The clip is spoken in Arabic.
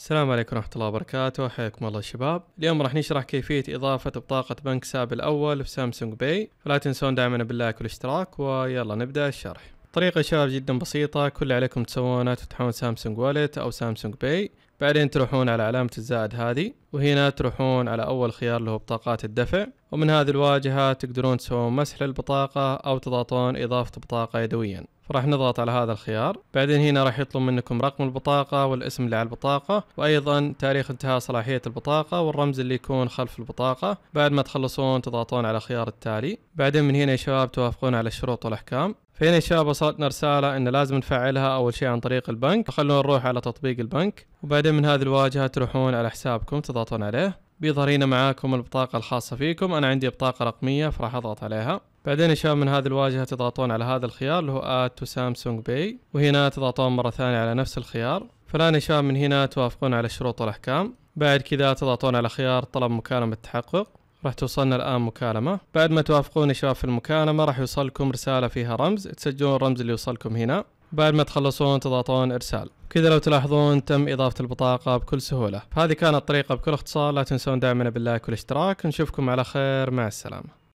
السلام عليكم ورحمة الله وبركاته حياكم الله شباب اليوم راح نشرح كيفية إضافة بطاقة بنك ساب الأول في سامسونج باي فلا تنسون دعمنا باللايك والاشتراك ويلا نبدأ الشرح طريقة يا شباب جدا بسيطة كل اللي عليكم تسوونه تفتحون سامسونج واليت أو سامسونج باي بعدين تروحون على علامة الزائد هذه وهنا تروحون على أول خيار اللي هو بطاقات الدفع ومن هذه الواجهة تقدرون تسوون مسح للبطاقة أو تضغطون إضافة بطاقة يدويا راح نضغط على هذا الخيار بعدين هنا راح يطلب منكم رقم البطاقة والاسم اللي على البطاقة وأيضا تاريخ انتهاء صلاحية البطاقة والرمز اللي يكون خلف البطاقة بعد ما تخلصون تضغطون على الخيار التالي بعدين من هنا يا شباب توافقون على الشروط والأحكام فهنا يا شباب وصلتنا رسالة ان لازم نفعلها اول شيء عن طريق البنك فخلونا نروح على تطبيق البنك وبعدين من هذه الواجهة تروحون على حسابكم تضغطون عليه بيظهر هنا معاكم البطاقة الخاصة فيكم انا عندي بطاقة رقمية فراح اضغط عليها بعدين يا شباب من هذه الواجهة تضغطون على هذا الخيار اللي هو آد تو سامسونج باي وهنا تضغطون مرة ثانية على نفس الخيار فالآن يا شباب من هنا توافقون على الشروط والأحكام بعد كذا تضغطون على خيار طلب مكالمة تحقق راح توصلنا الآن مكالمة بعد ما توافقون يا شباب في المكالمة راح يوصلكم رسالة فيها رمز تسجلون الرمز اللي يوصلكم هنا بعد ما تخلصون تضغطون ارسال كذا لو تلاحظون تم اضافة البطاقة بكل سهولة فهذه كانت الطريقه بكل اختصار لا تنسون دعمنا باللايك والاشتراك نشوفكم على خير مع السلامة